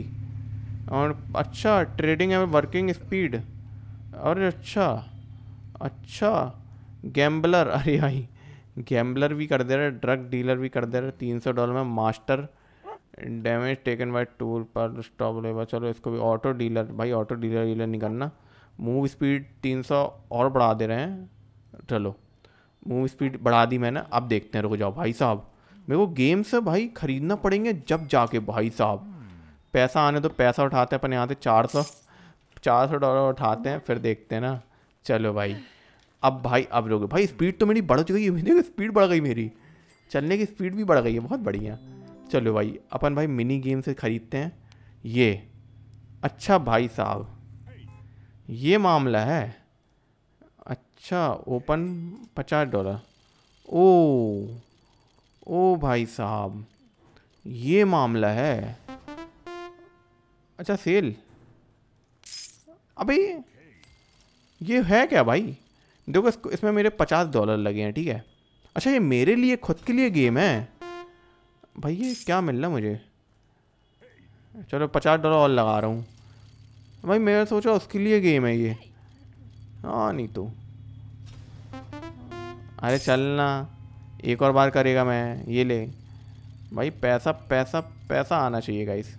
और अच्छा ट्रेडिंग एंड वर्किंग स्पीड और अच्छा अच्छा गैम्बलर अरे भाई गैम्बलर भी कर दे रहा है ड्रग डीलर भी कर दे रहा है तीन सौ डॉलर में master damage taken by tool पर स्टॉप लेवर चलो इसको भी ऑटो डीलर भाई ऑटो डीलर डीलर नहीं करना मूव स्पीड तीन सौ और बढ़ा दे रहे हैं चलो मूव स्पीड बढ़ा दी मैंने अब देखते हैं रुक जाओ भाई साहब मेरे को गेम से भाई ख़रीदना पड़ेंगे जब जाके भाई साहब पैसा आने तो पैसा उठाते हैं अपने यहाँ से चार सौ चार सौ डॉलर उठाते हैं फिर देखते हैं ना चलो भाई अब भाई अब लोग भाई स्पीड तो मेरी बढ़ चुकी है देखो स्पीड बढ़ गई मेरी चलने की स्पीड भी बढ़ गई है बहुत बढ़िया चलो भाई अपन भाई मिनी गेम से ख़रीदते हैं ये अच्छा भाई साहब ये मामला है अच्छा ओपन पचास डॉलर ओ ओ भाई साहब ये मामला है अच्छा सेल अबे ये है क्या भाई देखो इसको इसमें मेरे पचास डॉलर लगे हैं ठीक है अच्छा ये मेरे लिए खुद के लिए गेम है भाई ये क्या मिल रहा मुझे चलो पचास डॉलर और लगा रहा हूँ भाई मैंने सोचा उसके लिए गेम है ये हाँ नहीं तो अरे चलना एक और बार करेगा मैं ये ले भाई पैसा पैसा पैसा आना चाहिए गाइस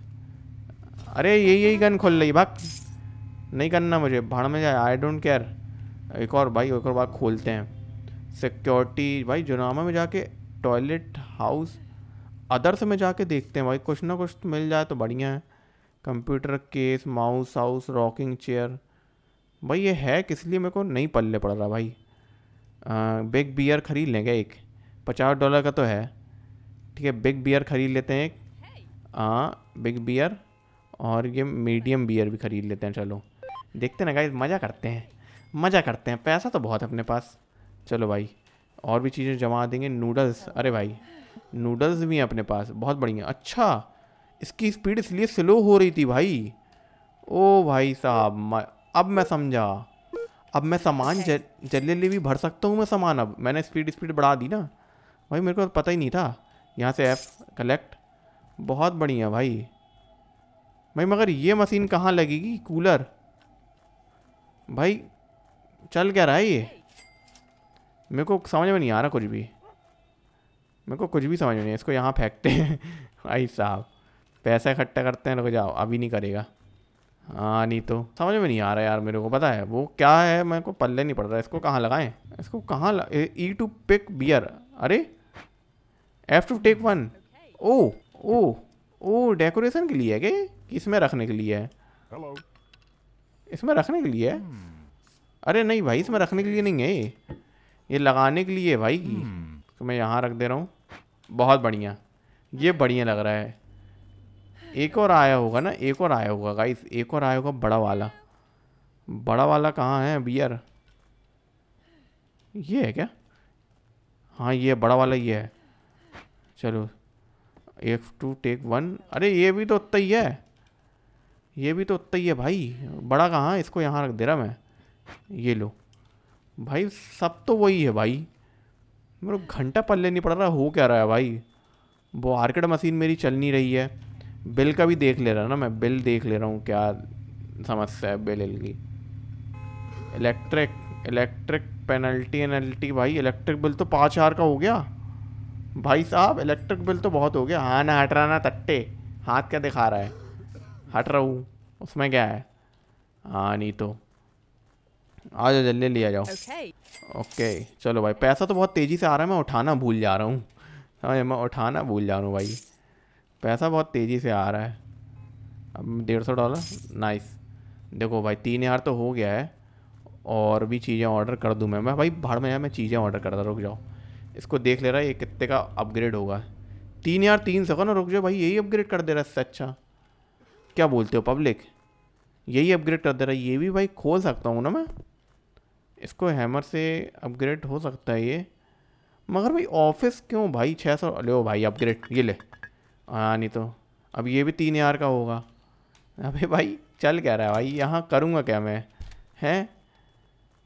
अरे यही यही गन खोल रही भाग नहीं करना मुझे भाड़ में जाए आई डोंट केयर एक और भाई एक और बार खोलते हैं सिक्योरिटी भाई जुनामा में जाके टॉयलेट हाउस अदर्स में जाके देखते हैं भाई कुछ ना कुछ तो मिल जाए तो बढ़िया है computer case mouse house rocking chair भाई ये है किस लिए मेरे को नहीं पल्ले पड़ रहा भाई बिग बियर ख़रीद लेंगे एक पचास डॉलर का तो है ठीक है बिग बियर ख़रीद लेते हैं एक हाँ बिग बियर और ये मीडियम बियर भी ख़रीद लेते हैं चलो देखते ना गाइज मज़ा करते हैं मज़ा करते हैं पैसा तो बहुत है अपने पास चलो भाई और भी चीज़ें जमा देंगे नूडल्स अरे भाई नूडल्स भी हैं अपने पास बहुत बढ़िया अच्छा इसकी स्पीड इसलिए स्लो हो रही थी भाई ओ भाई साहब अब मैं समझा अब मैं सामान जल्दी जल्दी भी भर सकता हूँ मैं सामान अब मैंने स्पीड स्पीड बढ़ा दी ना भाई मेरे को पता ही नहीं था यहाँ से ऐप कलेक्ट बहुत बढ़िया भाई भाई मगर ये मशीन कहाँ लगेगी कूलर भाई चल क्या रहा है ये मेरे को समझ में नहीं आ रहा कुछ भी मेरे को कुछ भी समझ में नहीं इसको यहाँ फेंकते हैं भाई साहब पैसा इकट्ठा करते हैं रुक जाओ अभी नहीं करेगा हाँ नहीं तो समझ में नहीं आ रहा यार मेरे को पता है वो क्या है मेरे को पल्ले नहीं पड़ रहा इसको कहाँ लगाएं इसको कहाँ ई टू पिक बियर अरे F two take one O O O decoration के लिए है क्या इसमें रखने के लिए है इसमें रखने के लिए है अरे नहीं भाई इसमें रखने के लिए नहीं है ये ये लगाने के लिए है भाई की hmm। तो मैं यहाँ रख दे रहा हूँ बहुत बढ़िया ये बढ़िया लग रहा है एक और आया होगा ना एक और आया होगा गाइस एक और आया होगा बड़ा वाला बड़ा वाला कहाँ है बियर ये है क्या हाँ ये बड़ा वाला ये है चलो एक टू टेक वन अरे ये भी तो उतना ही है ये भी तो उतना ही है भाई बड़ा कहाँ इसको यहाँ रख दे रहा मैं ये लो भाई सब तो वही है भाई मेरे घंटा पल्ले नहीं पड़ रहा हो क्या रहा है भाई वो आर्केड मशीन मेरी चल नहीं रही है बिल का भी देख ले रहा ना मैं बिल देख ले रहा हूँ क्या समस्या है बिल की इलेक्ट्रिक इलेक्ट्रिक पेनल्टी एनल्टी भाई इलेक्ट्रिक बिल तो पाँच हज़ार का हो गया भाई साहब इलेक्ट्रिक बिल तो बहुत हो गया हाँ ना हट रहा ना तट्टे हाथ क्या दिखा रहा है हट रहा हूँ उसमें क्या है हाँ नहीं तो आ जाओ जल्दी लिया जाओ ओके okay. okay, चलो भाई पैसा तो बहुत तेज़ी से आ रहा है मैं उठाना भूल जा रहा हूँ समझ मैं उठाना भूल जा रहा हूँ भाई पैसा बहुत तेज़ी से आ रहा है अब डेढ़ सौ डॉलर नाइस देखो भाई तीन यार तो हो गया है और भी चीज़ें ऑर्डर कर दूँ मैं मैं भाई बाहर में मैं चीज़ें ऑर्डर करता रुक जाओ इसको देख ले रहा है ये कितने का अपग्रेड होगा तीन यार तीन सौ का ना रुक जाओ भाई यही अपग्रेड कर दे रहा है इससे अच्छा क्या बोलते हो पब्लिक यही अपग्रेड कर दे रहा है ये भी भाई खोल सकता हूँ ना मैं इसको हैमर से अपग्रेड हो सकता है ये मगर भाई ऑफिस क्यों भाई छः सौ भाई अपग्रेड ये ले हाँ नहीं तो अब ये भी तीन यार का होगा अबे भाई चल कह रहा है भाई यहाँ करूँगा क्या मैं हैं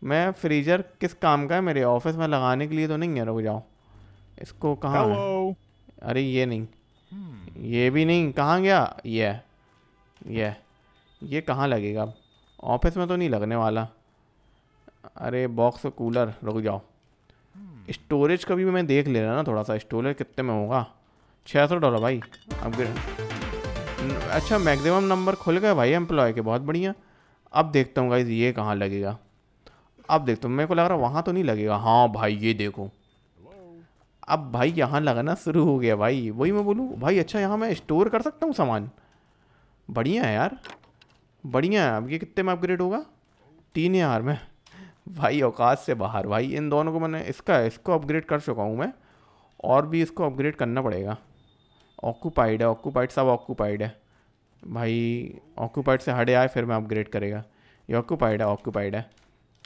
मैं फ्रीजर किस काम का है मेरे ऑफिस में लगाने के लिए तो नहीं है रुक जाओ इसको कहाँ अरे ये नहीं ये भी नहीं कहाँ गया ये ये ये कहाँ लगेगा अब ऑफिस में तो नहीं लगने वाला अरे बॉक्स कूलर रुक जाओ स्टोरेज का भी मैं देख ले रहा ना थोड़ा सा स्टोरेज कितने में होगा छः सौ डॉलर भाई अपग्रेड अच्छा मैक्सिमम नंबर खुल गया भाई एम्प्लॉय के बहुत बढ़िया अब देखता हूँ गाइज ये कहाँ लगेगा अब देखता हूँ मेरे को लग रहा वहाँ तो नहीं लगेगा हाँ भाई ये देखो अब भाई यहाँ लगाना शुरू हो गया भाई वही मैं बोलूँ भाई अच्छा यहाँ मैं स्टोर कर सकता हूँ सामान बढ़िया है यार बढ़िया है अब ये कितने में अपग्रेड होगा तीन यार में भाई औकात से बाहर भाई इन दोनों को मैंने इसका इसको अपग्रेड कर चुका हूँ मैं और भी इसको अपग्रेड करना पड़ेगा ऑक्यूपाइड है ऑक्यूपाइड सब ऑक्यूपाइड है भाई ऑक्यूपाइड से हटे आए फिर मैं अपग्रेड करेगा ये ऑक्यूपाइड है ऑक्यूपाइड है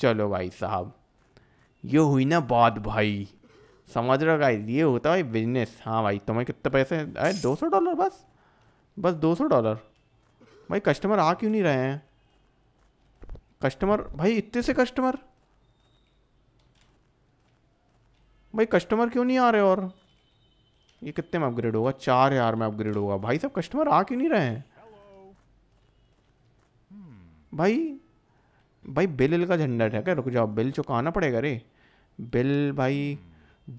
चलो भाई साहब ये हुई ना बात भाई समझ रहे गाइस ये होता है भाई बिजनेस हाँ भाई तुम्हें कितने पैसे अरे दो सौ डॉलर बस बस दो सौ डॉलर भाई कस्टमर आ क्यों नहीं रहे हैं कस्टमर भाई इतने से कस्टमर भाई कस्टमर क्यों नहीं आ रहे और ये कितने में अपग्रेड होगा चार हजार में अपग्रेड होगा भाई सब कस्टमर आ क्यों नहीं रहे हैं भाई भाई बिल का झंडा है क्या रुक जाओ बिल चुकाना पड़ेगा रे बिल भाई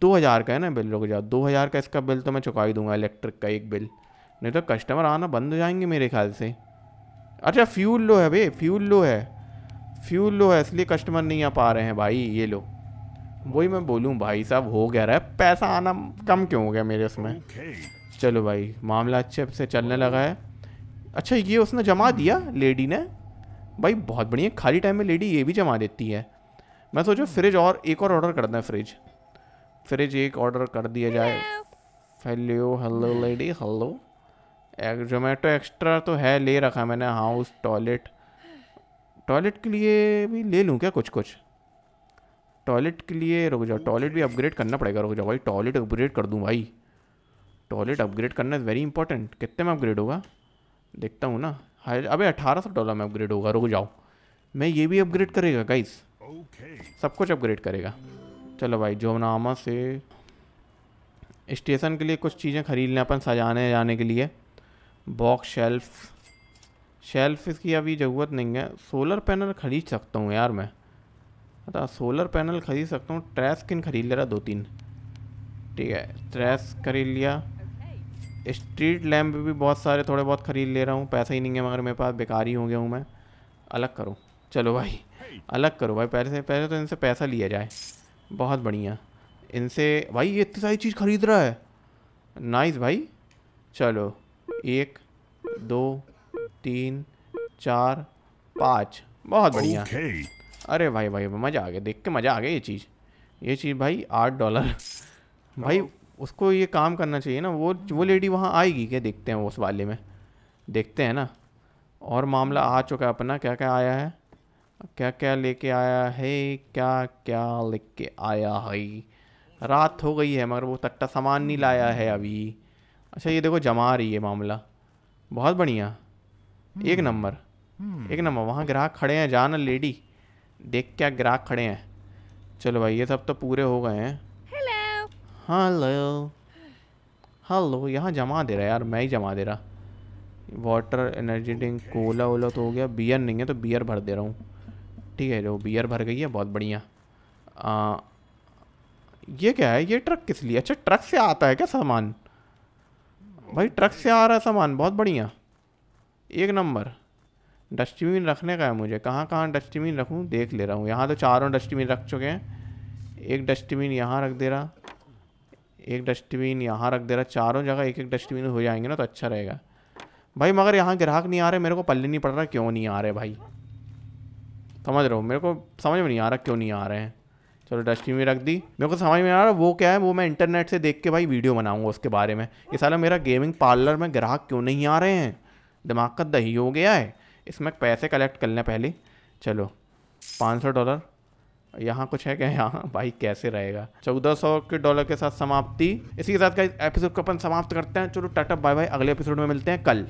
दो हज़ार का है ना बिल रुक जाओ दो हज़ार का इसका बिल तो मैं चुका ही दूंगा इलेक्ट्रिक का एक बिल नहीं तो कस्टमर आना बंद हो जाएंगे मेरे ख्याल से अच्छा फ्यूल लो है भाई फ्यूल लो है फ्यूल लो है इसलिए कस्टमर नहीं आ पा रहे हैं भाई ये लो वही मैं बोलूँ भाई साहब हो गया रहा है पैसा आना कम क्यों हो गया मेरे उसमें चलो भाई मामला अच्छे से चलने लगा है अच्छा ये उसने जमा दिया लेडी ने भाई बहुत बढ़िया खाली टाइम में लेडी ये भी जमा देती है मैं सोचो फ्रिज और एक और ऑर्डर करना है फ्रिज फ्रिज एक ऑर्डर कर दिया जाए hello hello lady hello Zomato extra तो है ले रखा मैंने हाउस टॉयलेट टॉयलेट के लिए भी ले लूँ क्या कुछ कुछ टॉयलेट के लिए रुक जाओ टॉयलेट भी अपग्रेड करना पड़ेगा रुक जाओ भाई टॉयलेट अपग्रेड कर दूँ भाई टॉयलेट अपग्रेड करना इज़ वेरी इंपॉर्टेंट कितने में अपग्रेड होगा देखता हूँ ना हाई अबे अठारह सौ डॉलर में अपग्रेड होगा रुक जाओ मैं ये भी अपग्रेड करेगा गाइस सब कुछ अपग्रेड करेगा चलो भाई जो नामा से स्टेशन के लिए कुछ चीज़ें खरीद लें अपन सजाने जाने के लिए बॉक्स शेल्फ शेल्फ इसकी अभी ज़रूरत नहीं है सोलर पैनल खरीद सकता हूँ यार मैं अच्छा सोलर पैनल खरीद सकता हूँ ट्रैश किन खरीद ले रहा दो तीन ठीक है ट्रेस खरीद लिया स्ट्रीट लैम्प भी बहुत सारे थोड़े बहुत ख़रीद ले रहा हूँ पैसा ही नहीं है मगर मेरे पास बेकार ही हो गया हूँ मैं अलग करो चलो भाई अलग करो भाई पहले से पहले तो इनसे पैसा लिया जाए बहुत बढ़िया इनसे भाई ये इतनी सारी चीज़ ख़रीद रहा है नाइस भाई चलो एक दो तीन चार पाँच बहुत बढ़िया okay. अरे भाई भाई, भाई मज़ा आ गया देख के मज़ा आ गया ये चीज़ ये चीज़ भाई आठ डॉलर भाई उसको ये काम करना चाहिए ना वो वो लेडी वहाँ आएगी क्या देखते हैं उस वाले में देखते हैं ना और मामला आ चुका है अपना क्या क्या आया है क्या क्या लेके आया है क्या क्या लेके आया है रात हो गई है मगर वो तट्टा सामान नहीं लाया है अभी अच्छा ये देखो जमा रही है मामला बहुत बढ़िया एक हम्म। नंबर हम्म। एक नंबर वहाँ ग्राहक खड़े हैं जाना लेडी देख क्या ग्राहक खड़े हैं चलो भाई ये सब तो पूरे हो गए हैं हेलो हेलो यहाँ जमा दे रहा है यार मैं ही जमा दे रहा वाटर एनर्जी ड्रिंक कोला वोला तो हो गया बियर नहीं है तो बियर भर दे रहा हूँ ठीक है जो बियर भर गई है बहुत बढ़िया आ, ये क्या है ये ट्रक किस लिए अच्छा ट्रक से आता है क्या सामान भाई ट्रक से आ रहा है सामान बहुत बढ़िया एक नंबर डस्टबिन रखने का है मुझे कहाँ कहाँ डस्टबिन रखूँ देख ले रहा हूँ यहाँ तो चारों डस्टबिन रख चुके हैं एक डस्टबिन यहाँ रख दे रहा एक डस्टबिन यहाँ रख दे रहा चारों जगह एक एक डस्टबिन हो जाएंगे ना तो अच्छा रहेगा भाई मगर यहाँ ग्राहक नहीं आ रहे मेरे को पल्ले नहीं पड़ रहा क्यों नहीं आ रहे भाई समझ रहे हो मेरे को समझ में नहीं आ रहा क्यों नहीं आ रहे हैं चलो डस्टबिन रख दी मेरे को समझ में नहीं आ रहा वो क्या है वो मैं इंटरनेट से देख के भाई वीडियो बनाऊँगा उसके बारे में ये साला मेरा गेमिंग पार्लर में ग्राहक क्यों नहीं आ रहे हैं दिमाग का दही हो गया है इसमें पैसे कलेक्ट कर लें पहले चलो पाँच सौ डॉलर यहाँ कुछ है क्या यहाँ भाई कैसे रहेगा चौदह सौ के डॉलर के साथ समाप्ति इसी के साथ का एपिसोड को अपन समाप्त करते हैं चलो टाटा बाय बाय अगले एपिसोड में मिलते हैं कल